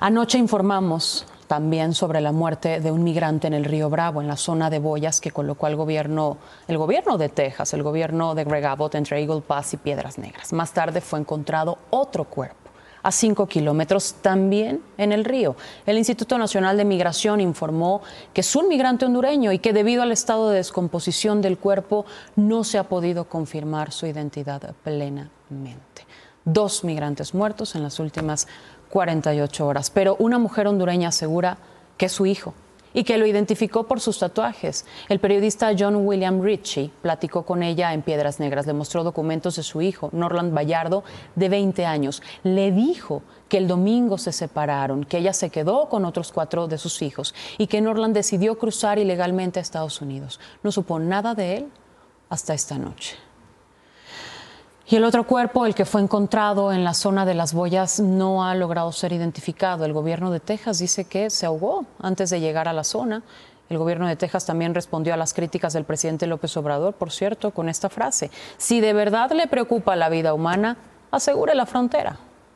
Anoche informamos también sobre la muerte de un migrante en el río Bravo, en la zona de Boyas, que colocó lo gobierno, el gobierno de Texas, el gobierno de Greg Abbott entre Eagle Pass y Piedras Negras. Más tarde fue encontrado otro cuerpo a cinco kilómetros también en el río. El Instituto Nacional de Migración informó que es un migrante hondureño y que debido al estado de descomposición del cuerpo no se ha podido confirmar su identidad plenamente. Dos migrantes muertos en las últimas 48 horas, pero una mujer hondureña asegura que es su hijo y que lo identificó por sus tatuajes. El periodista John William Ritchie platicó con ella en Piedras Negras, le mostró documentos de su hijo, Norland Bayardo, de 20 años. Le dijo que el domingo se separaron, que ella se quedó con otros cuatro de sus hijos y que Norland decidió cruzar ilegalmente a Estados Unidos. No supo nada de él hasta esta noche. Y el otro cuerpo, el que fue encontrado en la zona de las boyas, no ha logrado ser identificado. El gobierno de Texas dice que se ahogó antes de llegar a la zona. El gobierno de Texas también respondió a las críticas del presidente López Obrador, por cierto, con esta frase. Si de verdad le preocupa la vida humana, asegure la frontera.